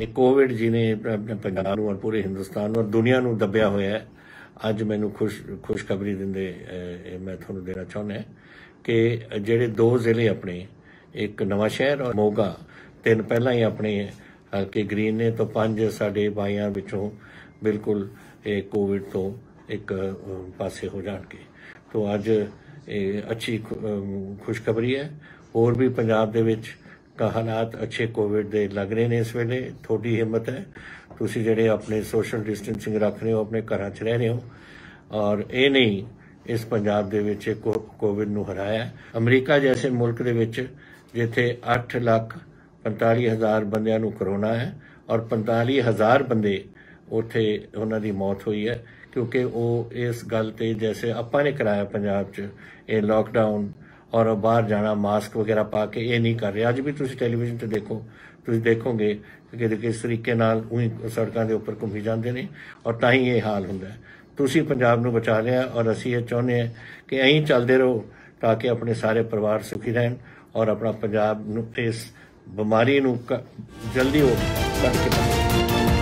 ਇਹ ਕੋਵਿਡ ਜਿਹਨੇ ਆਪਣੇ ਪੰਜਾਬ ਨੂੰ ਔਰ ਪੂਰੇ ਹਿੰਦੁਸਤਾਨ ਨੂੰ ਔਰ ਦੁਨੀਆ ਨੂੰ ਦੱਬਿਆ ਹੋਇਆ ਹੈ ਅੱਜ ਮੈਨੂੰ ਖੁਸ਼ ਖੁਸ਼ਖਬਰੀ ਦਿੰਦੇ ਇਹ ਮੈਂ ਤੁਹਾਨੂੰ ਦੇਣਾ ਚਾਹੁੰਦਾ ਕਿ ਜਿਹੜੇ ਦੋ ਜ਼ਿਲ੍ਹੇ ਆਪਣੇ ਇੱਕ ਨਵਾਂ ਸ਼ਹਿਰ ਔਰ ਮੋਗਾ ਤਿੰਨ ਪਹਿਲਾਂ ਹੀ ਆਪਣੇ ਹਲਕੇ ਗ੍ਰੀਨ ਨੇ ਤੋਂ ਪੰਜ ਸਾਡੇ ਬਾਈਆਂ ਵਿੱਚੋਂ ਬਿਲਕੁਲ ਇਹ ਕੋਵਿਡ ਤੋਂ ਇੱਕ ਪਾਸੇ ਹੋ ਜਾਣਗੇ ਤੋਂ ਅੱਜ ਇਹ ਅੱਛੀ ਖੁਸ਼ਖਬਰੀ ਹੈ ਹੋਰ ਵੀ ਪੰਜਾਬ ਦੇ ਵਿੱਚ ਤਾਂ ਹਾਲਾਤ ਅੱਛੇ ਕੋਵਿਡ ਦੇ ਲੱਗ ਰਹੇ ਨੇ ਇਸ ਵੇਲੇ ਥੋੜੀ ਹਿੰਮਤ ਹੈ ਤੁਸੀਂ ਜਿਹੜੇ ਆਪਣੇ ਸੋਸ਼ਲ ਡਿਸਟੈਂਸਿੰਗ ਰੱਖ ਰਹੇ ਹੋ ਆਪਣੇ ਘਰਾਂ 'ਚ ਰਹਿ ਰਹੇ ਹੋ ਔਰ ਇਹ ਨਹੀਂ ਇਸ ਪੰਜਾਬ ਦੇ ਵਿੱਚ ਕੋਵਿਡ ਨੂੰ ਹਰਾਇਆ ਅਮਰੀਕਾ ਜੈਸੇ ਮੁਲਕ ਦੇ ਵਿੱਚ ਜਿੱਥੇ 8 ਲੱਖ 45000 ਬੰਦਿਆਂ ਨੂੰ ਕਰੋਨਾ ਹੈ ਔਰ 45000 ਬੰਦੇ ਉੱਥੇ ਉਹਨਾਂ ਦੀ ਮੌਤ ਹੋਈ ਹੈ ਕਿਉਂਕਿ ਉਹ ਇਸ ਗੱਲ ਤੇ ਜੈਸੇ ਆਪਾਂ ਨੇ ਕਰਾਇਆ ਪੰਜਾਬ 'ਚ ਇਹ ਲਾਕਡਾਊਨ ਔਰ ਬਾਹਰ ਜਾਣਾ ਮਾਸਕ ਵਗੈਰਾ ਪਾ ਕੇ ਇਹ ਨਹੀਂ ਕਰ ਰਿਹਾ ਅੱਜ ਵੀ ਤੁਸੀਂ ਟੈਲੀਵਿਜ਼ਨ ਤੇ ਦੇਖੋ ਤੁਸੀਂ ਦੇਖੋਗੇ ਕਿ ਕਿਸ ਤਰੀਕੇ ਨਾਲ ਉਹੀ ਸੜਕਾਂ ਦੇ ਉੱਪਰ ਘੁੰਮੀ ਜਾਂਦੇ ਨੇ ਔਰ ਤਾਂ ਹੀ ਇਹ ਹਾਲ ਹੁੰਦਾ ਹੈ ਤੁਸੀਂ ਪੰਜਾਬ ਨੂੰ ਬਚਾ ਲਿਆ ਔਰ ਅਸੀਂ ਇਹ ਚਾਹੁੰਦੇ ਹਾਂ ਕਿ ਐਂ ਚੱਲਦੇ ਰਹੋ ਤਾਂ ਕਿ ਆਪਣੇ ਸਾਰੇ ਪਰਿਵਾਰ ਸੁਖੀ ਰਹਿਣ ਔਰ ਆਪਣਾ ਪੰਜਾਬ ਨੂੰ ਇਸ ਬਿਮਾਰੀ ਨੂੰ ਜਲਦੀ ਹੋ ਸਕੇ